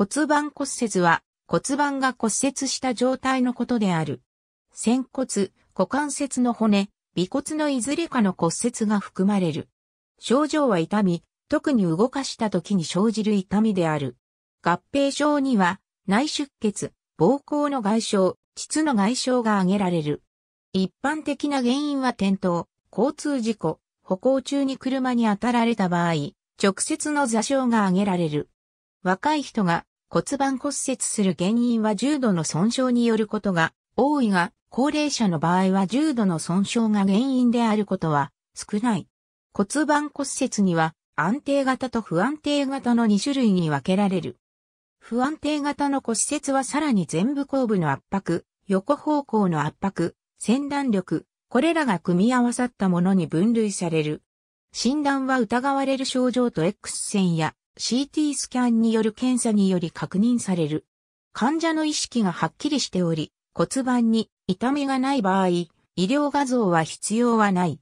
骨盤骨折は骨盤が骨折した状態のことである。仙骨、股関節の骨、尾骨のいずれかの骨折が含まれる。症状は痛み、特に動かした時に生じる痛みである。合併症には内出血、膀胱の外傷、膣の外傷が挙げられる。一般的な原因は転倒、交通事故、歩行中に車に当たられた場合、直接の座礁が挙げられる。若い人が骨盤骨折する原因は重度の損傷によることが多いが、高齢者の場合は重度の損傷が原因であることは少ない。骨盤骨折には安定型と不安定型の2種類に分けられる。不安定型の骨折はさらに全部後部の圧迫、横方向の圧迫、先断力、これらが組み合わさったものに分類される。診断は疑われる症状と X 線や CT スキャンによる検査により確認される。患者の意識がはっきりしており、骨盤に痛みがない場合、医療画像は必要はない。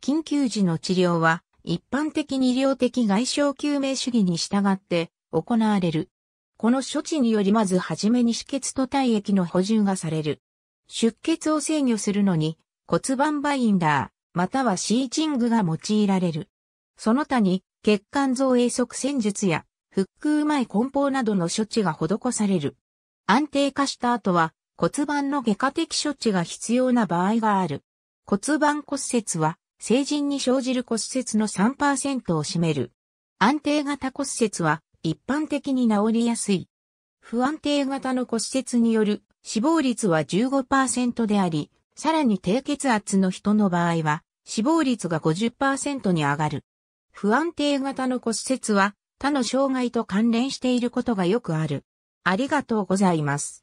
緊急時の治療は、一般的に医療的外傷救命主義に従って行われる。この処置によりまずはじめに止血と体液の補充がされる。出血を制御するのに骨盤バインダー、またはシーチングが用いられる。その他に血管造影側戦術や復旧前梱包などの処置が施される。安定化した後は骨盤の外科的処置が必要な場合がある。骨盤骨折は成人に生じる骨折の3%を占める。安定型骨折は一般的に治りやすい。不安定型の骨折による死亡率は15%であり、さらに低血圧の人の場合は死亡率が50%に上がる。不安定型の骨折は他の障害と関連していることがよくある。ありがとうございます。